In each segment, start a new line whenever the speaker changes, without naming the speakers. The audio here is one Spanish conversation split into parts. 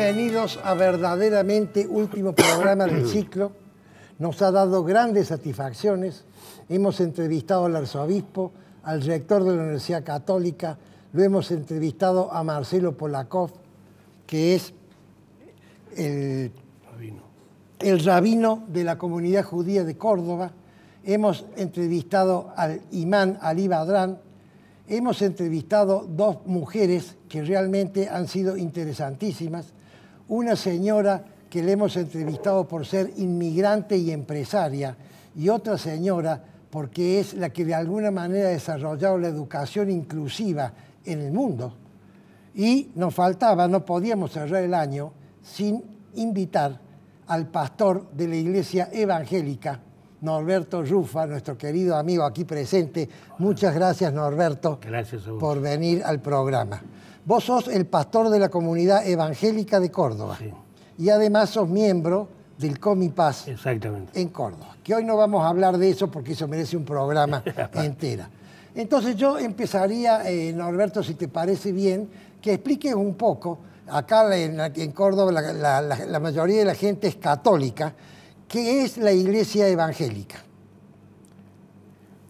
Bienvenidos a verdaderamente último programa del ciclo. Nos ha dado grandes satisfacciones. Hemos entrevistado al arzobispo, al rector de la Universidad Católica, lo hemos entrevistado a Marcelo Polakov, que es el rabino. de la comunidad judía de Córdoba. Hemos entrevistado al imán Ali Badrán, hemos entrevistado dos mujeres que realmente han sido interesantísimas una señora que le hemos entrevistado por ser inmigrante y empresaria, y otra señora porque es la que de alguna manera ha desarrollado la educación inclusiva en el mundo. Y nos faltaba, no podíamos cerrar el año sin invitar al pastor de la iglesia evangélica, Norberto Rufa, nuestro querido amigo aquí presente. Muchas gracias, Norberto, gracias por venir al programa. Vos sos el pastor de la comunidad evangélica de Córdoba. Y además sos miembro del Comipaz en Córdoba. Que hoy no vamos a hablar de eso porque eso merece un programa entera. Entonces yo empezaría, eh, Norberto, si te parece bien, que expliques un poco. Acá en, Córdoba la, mayoría de la gente es católica. ¿Qué es la iglesia evangélica?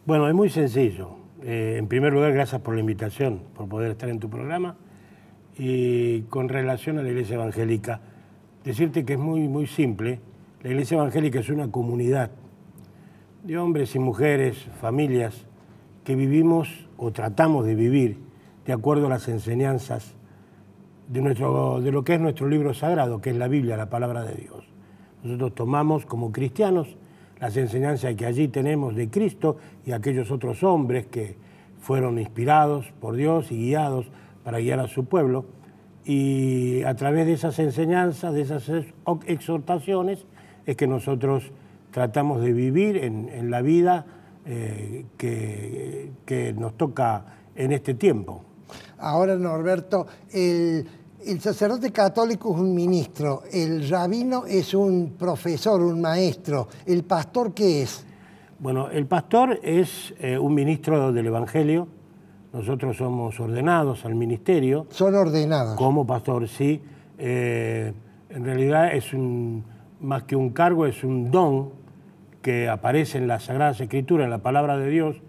Bueno, es muy sencillo. Eh, en primer lugar, gracias por la invitación, por poder estar en tu programa y con relación a la iglesia evangélica. Decirte que es muy, muy simple. La iglesia evangélica es una comunidad de hombres y mujeres, familias, que vivimos o tratamos de vivir de acuerdo a las enseñanzas de, de lo que es nuestro libro sagrado, que es la Biblia, la palabra de Dios. Nosotros tomamos como cristianos las enseñanzas que allí tenemos de Cristo y aquellos otros hombres que fueron inspirados por Dios y guiados para guiar a su pueblo. Y a través de esas enseñanzas, de esas exhortaciones, es que nosotros tratamos de vivir en, la vida eh, que, nos toca en este tiempo.
Ahora, Norberto, el, sacerdote católico es un ministro, el rabino es un profesor, un maestro, ¿el pastor qué es?
Bueno, el pastor es eh, un ministro del Evangelio, nosotros somos ordenados al ministerio. Son ordenados. Como pastor, sí. Eh, en realidad es un, más que un cargo, es un don que aparece en las Sagradas Escrituras, en la palabra de Dios,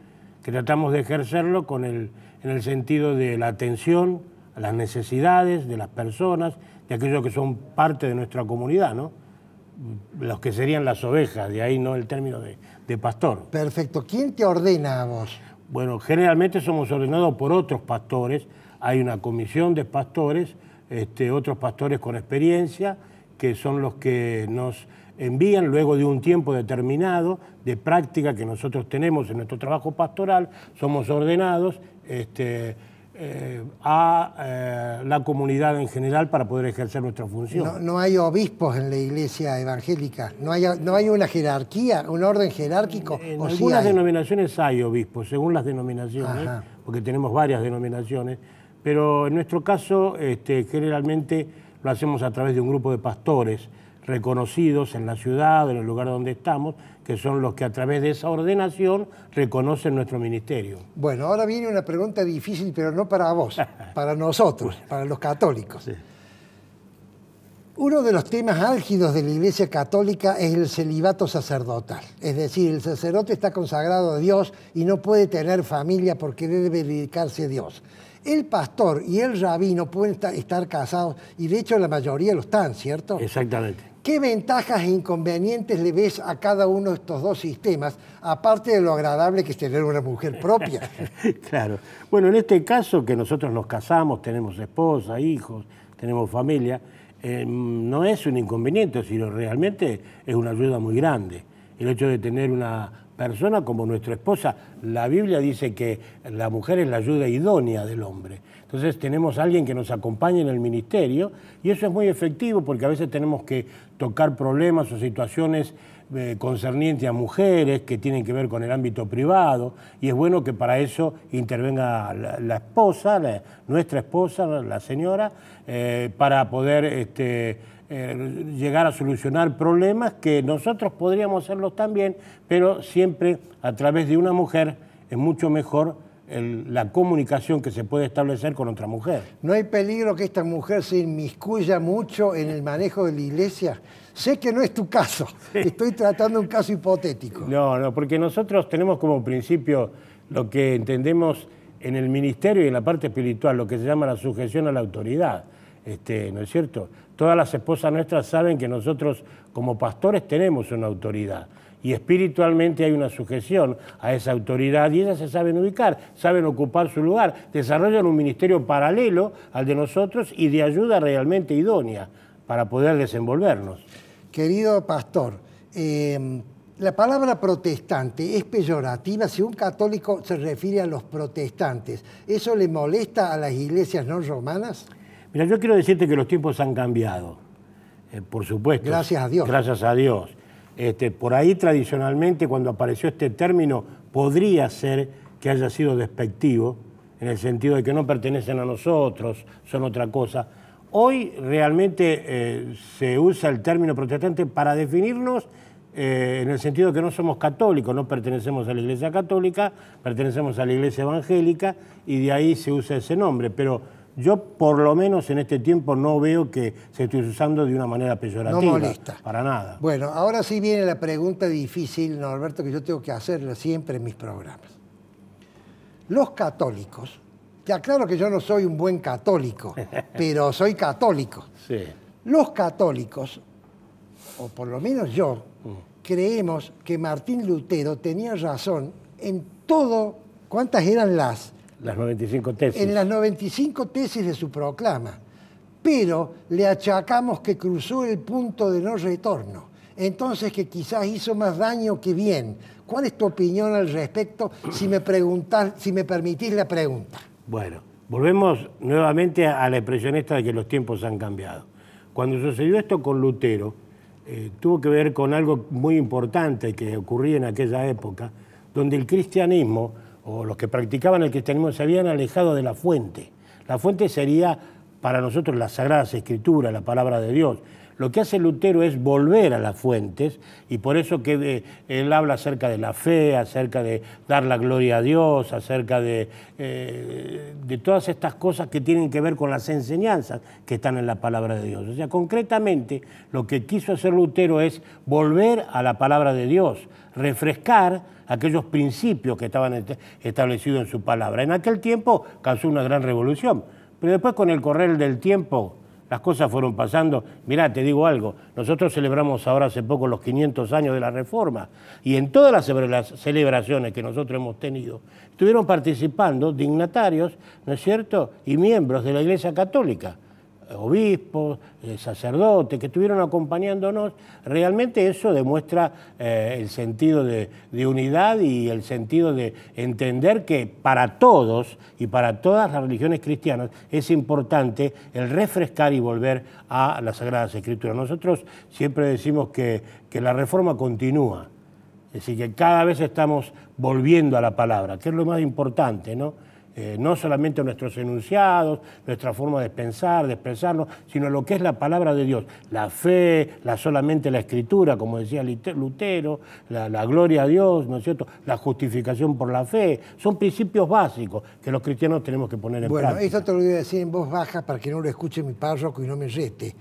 que tratamos de ejercerlo con en el sentido de la atención a las necesidades de las personas, de aquellos que son parte de nuestra comunidad, ¿no? Los que serían las ovejas, de ahí no el término de, de pastor.
Perfecto. ¿Quién te ordena a vos?
Bueno, generalmente somos ordenados por otros pastores, hay una comisión de pastores, este, otros pastores con experiencia, que son los que nos envían luego de un tiempo determinado de práctica que nosotros tenemos en nuestro trabajo pastoral, somos ordenados. Este, eh, a eh, la comunidad en general para poder ejercer nuestra función.
No, hay obispos en la iglesia evangélica, no hay, no hay una jerarquía, un orden jerárquico. En, algunas
denominaciones hay obispos, según las denominaciones, porque tenemos varias denominaciones, pero en nuestro caso este, generalmente lo hacemos a través de un grupo de pastores reconocidos en la ciudad, en el lugar donde estamos, que son los que a través de esa ordenación reconocen nuestro ministerio.
Bueno, ahora viene una pregunta difícil, pero no para vos, para nosotros, para los católicos. Uno de los temas álgidos de la Iglesia Católica es el celibato sacerdotal. Es decir, el sacerdote está consagrado a Dios y no puede tener familia porque debe dedicarse a Dios. El pastor y el rabino pueden estar casados y de hecho la mayoría lo están, ¿cierto? Exactamente. ¿Qué ventajas e inconvenientes le ves a cada uno de estos dos sistemas, aparte de lo agradable que es tener una mujer propia?
claro. Bueno, en este caso que nosotros nos casamos, tenemos esposa, hijos, tenemos familia, eh, no es un inconveniente, sino realmente es una ayuda muy grande. El hecho de tener una persona como nuestra esposa, la Biblia dice que la mujer es la ayuda idónea del hombre. Entonces tenemos a alguien que nos acompañe en el ministerio y eso es muy efectivo porque a veces tenemos que tocar problemas o situaciones eh, concernientes a mujeres que tienen que ver con el ámbito privado y es bueno que para eso intervenga la, esposa, nuestra esposa, la señora, eh, para poder... Este, eh, llegar a solucionar problemas que nosotros podríamos hacerlos también, pero siempre a través de una mujer es mucho mejor la comunicación que se puede establecer con otra mujer.
¿No hay peligro que esta mujer se inmiscuya mucho en el manejo de la iglesia? Sé que no es tu caso, estoy tratando un caso hipotético.
No, no, porque nosotros tenemos como principio lo que entendemos en el ministerio y en la parte espiritual, lo que se llama la sujeción a la autoridad, este, ¿no es cierto? Todas las esposas nuestras saben que nosotros como pastores tenemos una autoridad y espiritualmente hay una sujeción a esa autoridad y ellas se saben ubicar, saben ocupar su lugar, desarrollan un ministerio paralelo al de nosotros y de ayuda realmente idónea para poder desenvolvernos.
Querido pastor, em, la palabra protestante es peyorativa si un católico se refiere a los protestantes. ¿Eso le molesta a las iglesias no romanas? Mira, yo quiero decirte que los tiempos han cambiado,
eh, por supuesto. Gracias a Dios. Gracias a Dios. Este, por ahí tradicionalmente cuando apareció este término podría ser que haya sido despectivo, en el sentido de que no pertenecen a nosotros, son otra cosa. Hoy realmente eh, se usa el término protestante para definirnos eh, en el sentido de que no somos católicos, no pertenecemos a la Iglesia católica, pertenecemos a la Iglesia evangélica y de ahí se usa ese nombre, pero yo por lo menos en este tiempo no veo que se esté usando de una manera peyorativa. No molesta. Para nada.
Bueno, ahora sí viene la pregunta difícil, Norberto, que yo tengo que hacerla siempre en mis programas. Los católicos, Ya claro que yo no soy un buen católico, pero soy católico. Sí. Los católicos, o por lo menos yo, mm. creemos que Martín Lutero tenía razón en todo, ¿cuántas eran las?
Las 95 tesis. En
las 95 tesis de su proclama. Pero le achacamos que cruzó el punto de no retorno. Entonces que quizás hizo más daño que bien. ¿Cuál es tu opinión al respecto si me, preguntas, si me permitís la pregunta?
Bueno, volvemos nuevamente a la expresión esta de que los tiempos han cambiado. Cuando sucedió esto con Lutero, eh, tuvo que ver con algo muy importante que ocurría en aquella época, donde el cristianismo o los que practicaban el cristianismo se habían alejado de la fuente. La fuente sería para nosotros las sagradas escrituras, la palabra de Dios, lo que hace Lutero es volver a las fuentes y por eso que eh, él habla acerca de la fe, acerca de dar la gloria a Dios, acerca de, eh, de todas estas cosas que tienen que ver con las enseñanzas que están en la palabra de Dios. O sea, concretamente lo que quiso hacer Lutero es volver a la palabra de Dios, refrescar aquellos principios que estaban establecidos en su palabra. En aquel tiempo causó una gran revolución, pero después con el correr del tiempo las cosas fueron pasando. Mirá, te digo algo, nosotros celebramos ahora hace poco los 500 años de la reforma y en todas las celebraciones que nosotros hemos tenido estuvieron participando dignatarios, ¿no es cierto?, y miembros de la Iglesia Católica obispos, eh, sacerdotes que estuvieron acompañándonos, realmente eso demuestra eh, el sentido de, unidad y el sentido de entender que para todos y para todas las religiones cristianas es importante el refrescar y volver a las Sagradas Escrituras. Nosotros siempre decimos que, que la reforma continúa, es decir, que cada vez estamos volviendo a la palabra, que es lo más importante, ¿no? Eh, no solamente nuestros enunciados, nuestra forma de pensar, de expresarnos, sino lo que es la palabra de Dios, la fe, la solamente la escritura, como decía Lutero, la, gloria a Dios, ¿no es cierto? La justificación por la fe, son principios básicos que los cristianos tenemos que poner en práctica. Bueno,
esto te lo voy a decir en voz baja para que no lo escuche mi párroco y no me rete.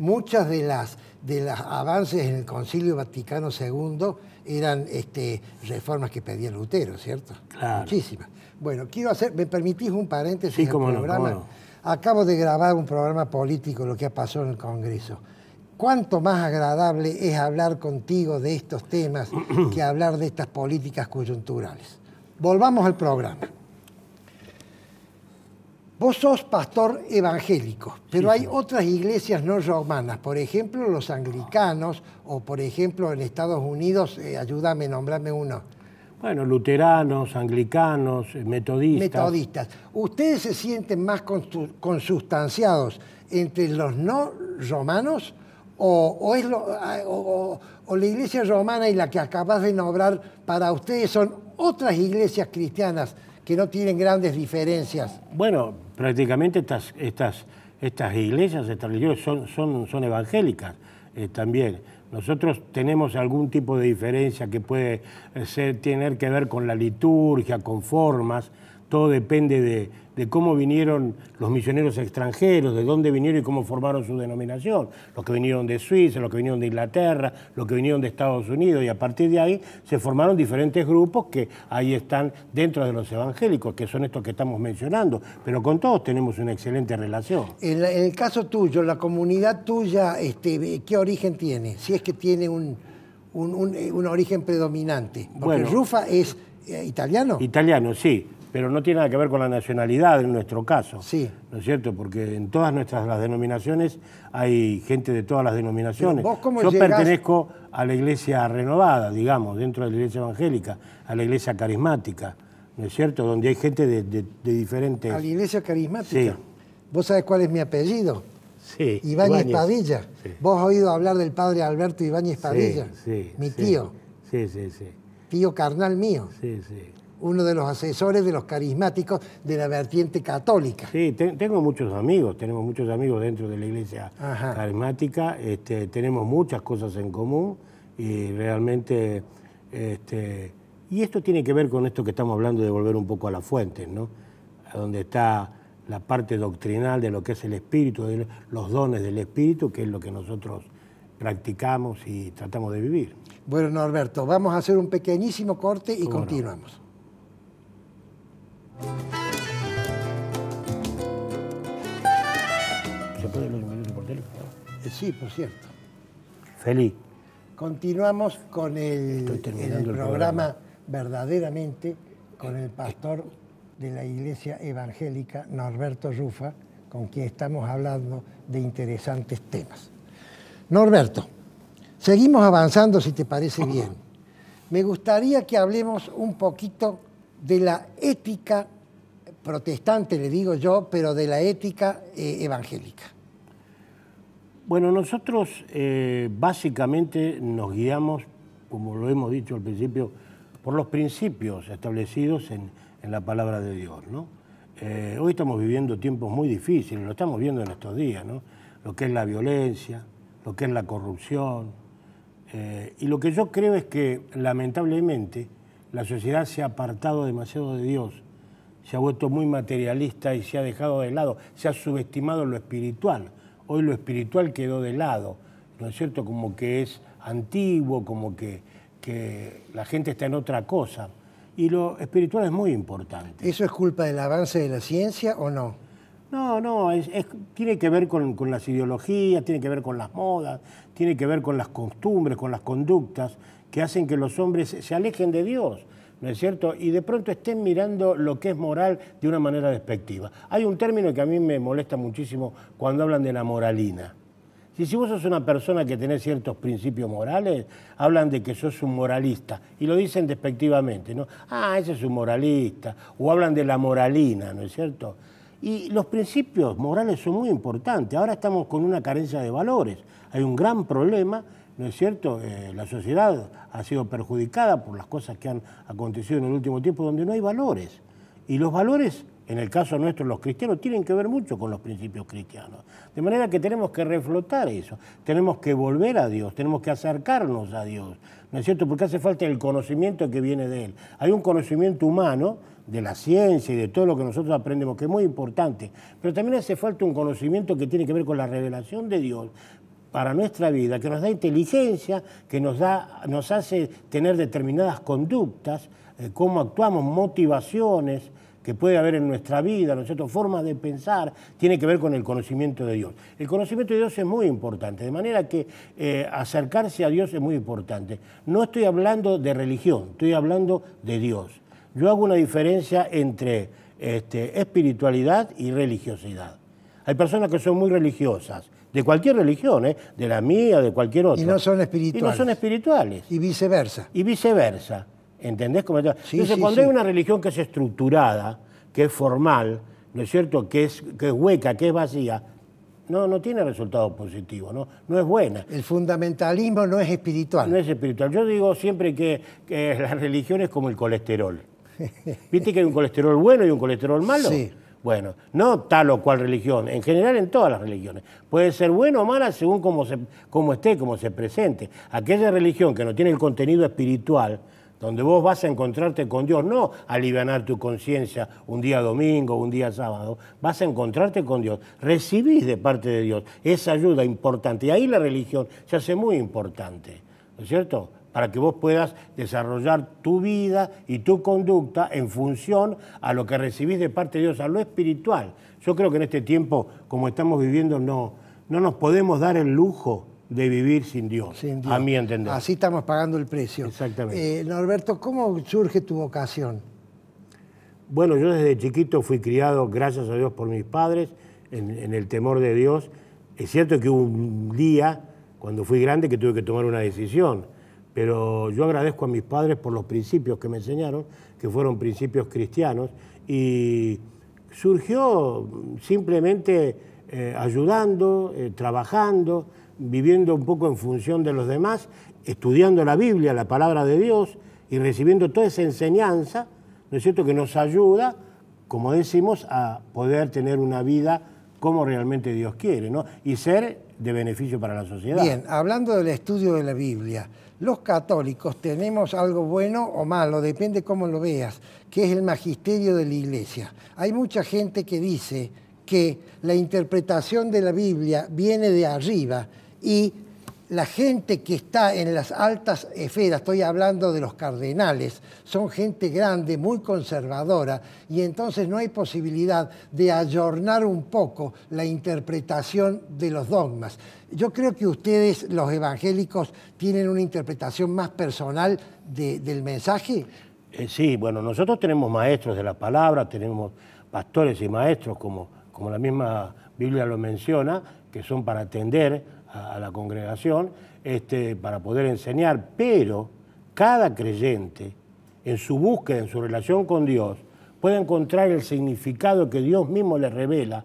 Muchas de las de los avances en el Concilio Vaticano II eran este, reformas que pedía Lutero, ¿cierto? Muchísimas. Bueno, quiero hacer, ¿me permitís un paréntesis sí, cómo programa? Acabo de grabar un programa político, lo que ha pasado en el Congreso. Cuánto más agradable es hablar contigo de estos temas que hablar de estas políticas coyunturales. Volvamos al programa. Vos sos pastor evangélico, pero hay otras iglesias no romanas, por ejemplo los anglicanos o por ejemplo en Estados Unidos, eh, ayúdame, nombrame uno.
Bueno, luteranos, anglicanos, eh, metodistas. Metodistas.
¿Ustedes se sienten más consustanciados entre los no romanos ah, o, la iglesia romana y la que acabas de nombrar para ustedes son otras iglesias cristianas que no tienen grandes diferencias?
Bueno, prácticamente estas, iglesias, estas religiones son, evangélicas eh, también. Nosotros tenemos algún tipo de diferencia que puede eh, ser, tener que ver con la liturgia, con formas, todo depende de, cómo vinieron los misioneros extranjeros, de dónde vinieron y cómo formaron su denominación. Los que vinieron de Suiza, los que vinieron de Inglaterra, los que vinieron de Estados Unidos, y a partir de ahí se formaron diferentes grupos que ahí están dentro de los evangélicos, que son estos que estamos mencionando, pero con todos tenemos una excelente relación.
En, el caso tuyo, la comunidad tuya, este, ¿qué origen tiene? Si es que tiene un, un, eh, origen predominante. Porque bueno, Rufa es... Eh, ¿Italiano?
Italiano, sí pero no tiene nada que ver con la nacionalidad en nuestro caso. Sí. ¿No es cierto? Porque en todas nuestras las denominaciones hay gente de todas las denominaciones. Yo pertenezco a la iglesia renovada, digamos, dentro de la iglesia evangélica, a la iglesia carismática, ¿no es cierto? Donde hay gente de, diferentes. A la
iglesia carismática. Sí. ¿Vos sabés cuál es mi apellido?
Sí. Ibáñez, Padilla.
Vos has oído hablar del padre Alberto Ibáñez Padilla,
sí, mi tío.
Sí, sí, sí. Tío carnal mío. Sí, sí uno de los asesores de los carismáticos de la vertiente católica. Sí, tengo muchos amigos, tenemos muchos amigos dentro de la iglesia
carismática, este, tenemos muchas cosas en común y realmente... Este, y esto tiene que ver con esto que estamos hablando de volver un poco a las fuentes, ¿no? A donde está la parte doctrinal de lo que es el espíritu, de los dones del
espíritu, que es lo que nosotros practicamos y tratamos de vivir. Bueno, Norberto, vamos a hacer un pequeñísimo corte y continuamos. ¿Se puede un eh, Sí, por cierto. Feliz. Continuamos con el, programa, programa, verdaderamente con eh, el eh. pastor de la Iglesia Evangélica, Norberto Rufa, con quien estamos hablando de interesantes temas. Norberto, seguimos avanzando si te parece bien. Me gustaría que hablemos un poquito de la ética protestante, le digo yo, pero de la ética eh, evangélica?
Bueno, nosotros eh, básicamente nos guiamos, como lo hemos dicho al principio, por los principios establecidos en, la palabra de Dios. ¿no? Eh, hoy estamos viviendo tiempos muy difíciles, lo estamos viendo en estos días, ¿no? lo que es la violencia, lo que es la corrupción. y lo que yo creo es que, lamentablemente, la sociedad se ha apartado demasiado de Dios, se ha vuelto muy materialista y se ha dejado de lado, se ha subestimado lo espiritual. Hoy lo espiritual quedó de lado, ¿no es cierto? Como que es antiguo, como que, que la gente está en otra cosa. Y lo espiritual es muy importante. ¿Eso es culpa del
avance de la ciencia o no?
No, no, tiene que ver con, las ideologías, tiene que ver con las modas, tiene que ver con las costumbres, con las conductas, que hacen que los hombres se alejen de Dios. ¿no es cierto? Y de pronto estén mirando lo que es moral de una manera despectiva. Hay un término que a mí me molesta muchísimo cuando hablan de la moralina. Si, si vos sos una persona que tenés ciertos principios morales, hablan de que sos un moralista y lo dicen despectivamente, ¿no? Ah, ese es un moralista, o hablan de la moralina, ¿no es cierto? Y los principios morales son muy importantes. Ahora estamos con una carencia de valores. Hay un gran problema ¿no es cierto? Eh, la sociedad ha sido perjudicada por las cosas que han acontecido en el último tiempo donde no hay valores. Y los valores, en el caso nuestro, los cristianos, tienen que ver mucho con los principios cristianos. De manera que tenemos que reflotar eso, tenemos que volver a Dios, tenemos que acercarnos a Dios, ¿no es cierto? Porque hace falta el conocimiento que viene de Él. Hay un conocimiento humano de la ciencia y de todo lo que nosotros aprendemos, que es muy importante, pero también hace falta un conocimiento que tiene que ver con la revelación de Dios, para nuestra vida, que nos da inteligencia, que nos, da, nos hace tener determinadas conductas, eh, cómo actuamos, motivaciones que puede haber en nuestra vida, Formas de pensar, tiene que ver con el conocimiento de Dios. El conocimiento de Dios es muy importante, de manera que eh, acercarse a Dios es muy importante. No estoy hablando de religión, estoy hablando de Dios. Yo hago una diferencia entre este, espiritualidad y religiosidad. Hay personas que son muy religiosas, de cualquier religión, ¿eh? de la mía, de cualquier otra. Y no son espirituales. Y no son espirituales. Y viceversa. Y viceversa. ¿Entendés? Entonces, cuando hay una religión que es estructurada, que es formal, ¿no es cierto?, que es, que hueca, que es vacía, no, no tiene resultados positivos, ¿no? no es buena. El fundamentalismo no es espiritual. No es espiritual. Yo digo siempre que, que la religión es como el colesterol. ¿Viste que hay un colesterol bueno y un colesterol malo? Sí. Bueno, no tal o cual religión, en general en todas las religiones. Puede ser buena o mala según cómo, se, esté, como se presente. Aquella religión que no tiene el contenido espiritual, donde vos vas a encontrarte con Dios, no aliviar tu conciencia un día domingo, un día sábado, vas a encontrarte con Dios. Recibís de parte de Dios esa ayuda importante. Y ahí la religión se hace muy importante, ¿no es cierto? para que vos puedas desarrollar tu vida y tu conducta en función a lo que recibís de parte de Dios, a lo espiritual. Yo creo que en este tiempo, como estamos viviendo, no, no nos podemos dar el lujo de vivir sin Dios, a entender. Así estamos pagando el precio. Exactamente.
Eh, Norberto, ¿cómo surge tu vocación?
Bueno, yo desde chiquito fui criado, gracias a Dios, por mis padres, en, en el temor de Dios. Es cierto que hubo un día, cuando fui grande, que tuve que tomar una decisión pero yo agradezco a mis padres por los principios que me enseñaron, que fueron principios cristianos, y surgió simplemente eh, ayudando, eh, trabajando, viviendo un poco en función de los demás, estudiando la Biblia, la palabra de Dios, y recibiendo toda esa enseñanza, ¿no es cierto?, que nos ayuda, como decimos, a poder tener una vida como realmente Dios quiere, ¿no? Y ser de beneficio para la sociedad. Bien,
hablando del estudio de la Biblia, los católicos tenemos algo bueno o malo, depende cómo lo veas, que es el magisterio de la iglesia. Hay mucha gente que dice que la interpretación de la Biblia viene de arriba y la gente que está en las altas esferas, estoy hablando de los cardenales, son gente grande, muy conservadora, y entonces no hay posibilidad de ayornar un poco la interpretación de los dogmas. Yo creo que ustedes, los evangélicos, tienen una interpretación más personal del mensaje.
Eh, sí, bueno, nosotros tenemos maestros de la palabra, tenemos pastores y maestros, como, como la misma Biblia lo menciona, que son para atender a, la congregación este, para poder enseñar, pero cada creyente en su búsqueda, en su relación con Dios, puede encontrar el significado que Dios mismo le revela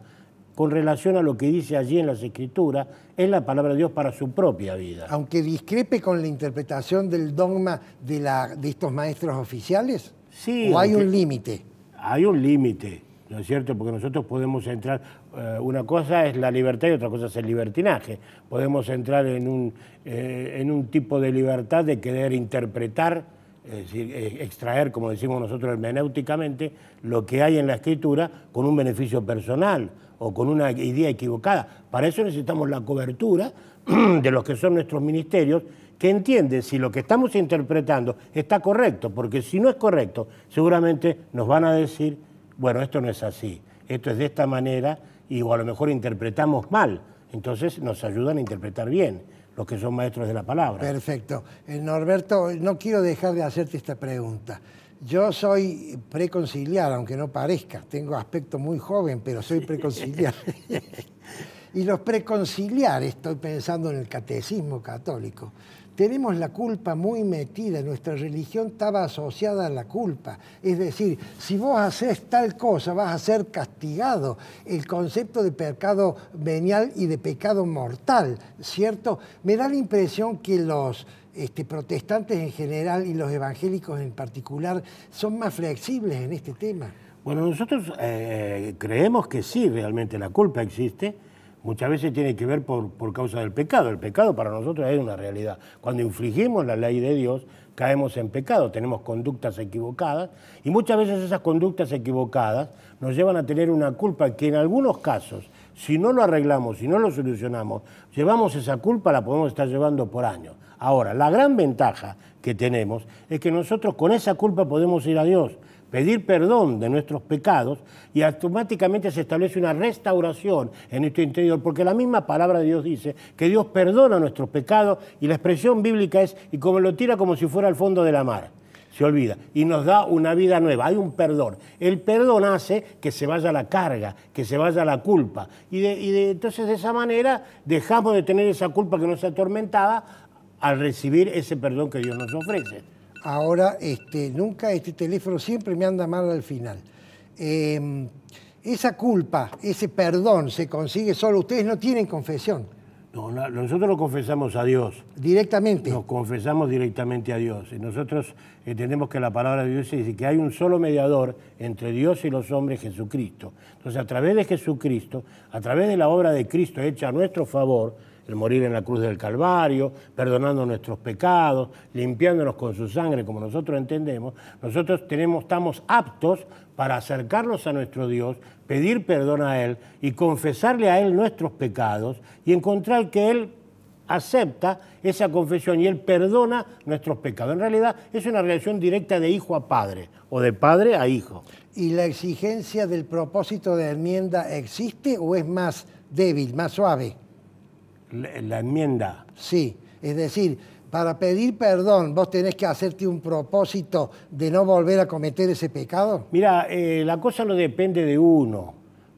con relación a lo que dice allí en las Escrituras, es
la palabra de Dios para
su propia vida.
Aunque discrepe con la interpretación del dogma de, la, de estos maestros oficiales, sí, ¿o hay un límite?
Hay un límite. ¿no es cierto? Porque nosotros podemos entrar, eh, una cosa es la libertad y otra cosa es el libertinaje. Podemos entrar en un, eh, en un tipo de libertad de querer interpretar, es decir, e, extraer, como decimos nosotros hermenéuticamente, lo que hay en la escritura con un beneficio personal o con una idea equivocada. Para eso necesitamos la cobertura de los que son nuestros ministerios que entienden si lo que estamos interpretando está correcto, porque si no es correcto, seguramente nos van a decir bueno, esto no es así, esto es de esta manera, y a lo mejor interpretamos mal. Entonces nos ayudan
a interpretar bien los que son maestros de la palabra. Perfecto. Eh, Norberto, no quiero dejar de hacerte esta pregunta. Yo soy preconciliar, aunque no parezca. Tengo aspecto muy joven, pero soy preconciliar. y los preconciliar, estoy pensando en el catecismo católico, tenemos la culpa muy metida, nuestra religión estaba asociada a la culpa. Es decir, si vos haces tal cosa, vas a ser castigado. El concepto de pecado venial y de pecado mortal, ¿cierto? Me da la impresión que los este, protestantes en general y los evangélicos en particular son más flexibles en este tema. Bueno, nosotros
eh, eh, creemos que sí, realmente la culpa existe muchas veces tiene que ver por, causa del pecado. El pecado para nosotros es una realidad. Cuando infligimos la ley de Dios, caemos en pecado, tenemos conductas equivocadas y muchas veces esas conductas equivocadas nos llevan a tener una culpa que en algunos casos, si no lo arreglamos, si no lo solucionamos, llevamos esa culpa, la podemos estar llevando por años. Ahora, la gran ventaja que tenemos es que nosotros con esa culpa podemos ir a Dios pedir perdón de nuestros pecados y automáticamente se establece una restauración en nuestro interior, porque la misma palabra de Dios dice que Dios perdona nuestros pecados y la expresión bíblica es y como lo tira como si fuera al fondo de la mar. Se olvida y nos da una vida nueva, hay un perdón. El perdón hace que se vaya la carga, que se vaya la culpa. Y, entonces de esa manera dejamos de tener
esa culpa que nos atormentaba
al recibir ese perdón que Dios nos ofrece
ahora este, nunca, este teléfono siempre me anda mal al final. Em, esa culpa, ese perdón se consigue solo, ustedes no tienen confesión.
no, nosotros lo confesamos a Dios. Directamente. Nos confesamos directamente a Dios. Y nosotros entendemos eh, que la palabra de Dios dice que hay un solo mediador entre Dios y los hombres, Jesucristo. Entonces, a través de Jesucristo, a través de la obra de Cristo hecha a nuestro favor, el morir en la cruz del Calvario, perdonando nuestros pecados, limpiándonos con su sangre, como nosotros entendemos, nosotros tenemos, estamos aptos para acercarnos a nuestro Dios, pedir perdón a Él y confesarle a Él nuestros pecados y encontrar que Él acepta esa confesión y Él perdona nuestros pecados. En realidad es una relación directa de hijo a padre o de padre a hijo.
¿Y la exigencia del propósito de enmienda existe o es más débil, más suave? La, enmienda. Sí, es decir, para pedir perdón, vos tenés que hacerte un propósito de no volver a cometer ese pecado?
Mira, eh, la cosa no depende de uno,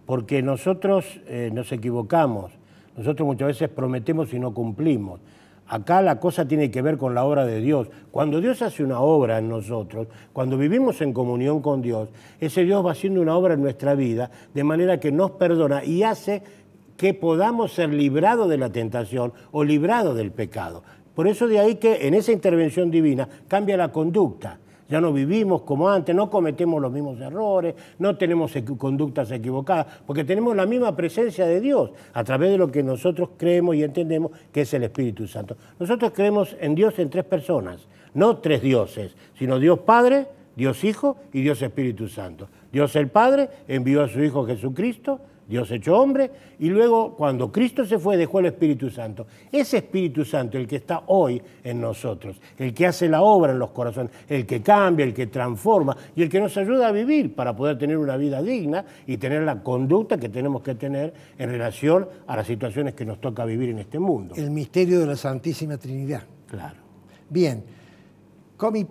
porque nosotros eh, nos equivocamos, nosotros muchas veces prometemos y no cumplimos. Acá la cosa tiene que ver con la obra de Dios. Cuando Dios hace una obra en nosotros, cuando vivimos en comunión con Dios, ese Dios va haciendo una obra en nuestra vida, de manera que nos perdona y hace que podamos ser librados de la tentación o librados del pecado. Por eso de ahí que en esa intervención divina cambia la conducta. Ya no vivimos como antes, no cometemos los mismos errores, no tenemos conductas equivocadas, porque tenemos la misma presencia de Dios a través de lo que nosotros creemos y entendemos que es el Espíritu Santo. Nosotros creemos en Dios en tres personas, no tres dioses, sino Dios Padre, Dios Hijo y Dios Espíritu Santo. Dios el Padre envió a su Hijo Jesucristo Dios hecho hombre, y luego cuando Cristo se fue dejó el Espíritu Santo. Ese Espíritu Santo, el que está hoy en nosotros, el que hace la obra en los corazones, el que cambia, el que transforma y el que nos ayuda a vivir para poder tener una vida digna y tener la conducta que tenemos que tener en relación a las situaciones que nos toca vivir en este
mundo. El misterio de la Santísima Trinidad. Claro. Bien.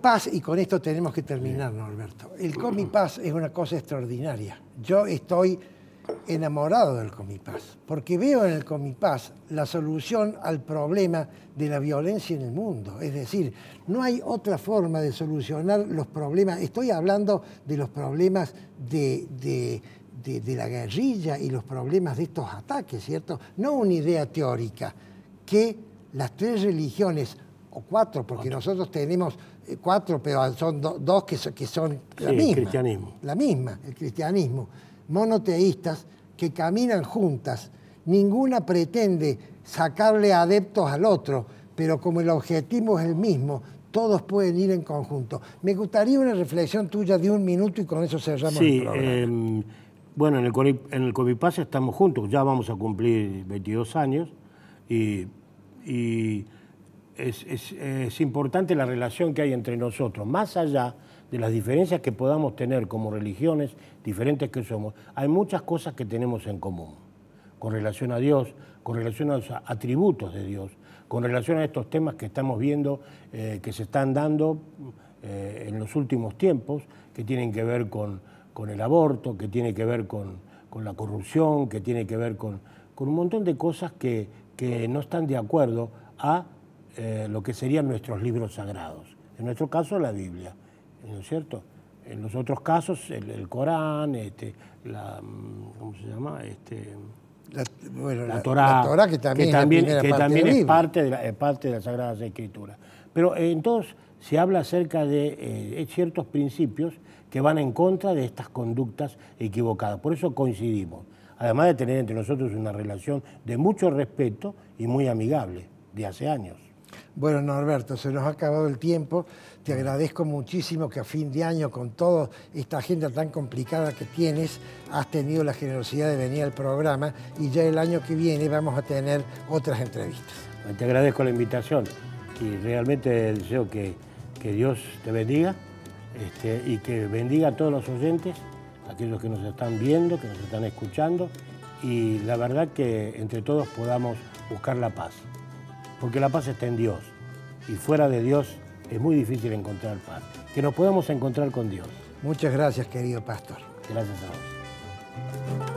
paz, y con esto tenemos que terminar, Alberto? El paz es una cosa extraordinaria. Yo estoy enamorado del Comipaz, porque veo en el Comipaz la solución al problema de la violencia en el mundo. Es decir, no hay otra forma de solucionar los problemas. Estoy hablando de los problemas de, la guerrilla y los problemas de estos ataques, ¿cierto? No una idea teórica, que las tres religiones, o cuatro, porque nosotros tenemos eh, cuatro, pero son dos que, son, la misma. El cristianismo. La misma, el cristianismo monoteístas que caminan juntas. Ninguna pretende sacarle adeptos al otro, pero como el objetivo es el mismo, todos pueden ir en conjunto. Me gustaría una reflexión tuya de un minuto y con eso cerramos el programa.
Em, bueno, en el, en estamos juntos, ya vamos a cumplir 22 años y, es, es importante la relación que hay entre nosotros, más allá de las diferencias que podamos tener como religiones diferentes que somos, hay muchas cosas que tenemos en común, con relación a Dios, con relación a los atributos de Dios, con relación a estos temas que estamos viendo, eh, que se están dando eh, en los últimos tiempos, que tienen que ver con, el aborto, que tiene que ver con, la corrupción, que tiene que ver con, un montón de cosas que, no están de acuerdo a eh, lo que serían nuestros libros sagrados, en nuestro caso la Biblia. ¿no es cierto? En los otros casos, el, Corán, este, la, mm, ¿cómo se llama? Este,
la, bueno, Torá, que también, también, es, parte
de la, parte de las Sagradas Escrituras. Pero entonces se habla acerca de eh, ciertos principios que van en contra de estas conductas equivocadas. Por eso coincidimos, además de tener entre nosotros una relación de mucho respeto y muy
amigable de hace años. Bueno, Norberto, se nos ha acabado el tiempo. Te agradezco muchísimo que a fin de año, con toda esta agenda tan complicada que tienes, has tenido la generosidad de venir al programa y ya el año que viene vamos a tener otras entrevistas.
Te agradezco la invitación y realmente deseo que, Dios te bendiga este, y que bendiga a todos los oyentes, aquellos que nos están viendo, que nos están escuchando y la verdad que entre todos podamos buscar la paz porque la paz está en Dios y fuera de Dios es muy difícil encontrar paz. Que nos podamos encontrar con Dios.
Muchas gracias, querido pastor. Gracias a vos.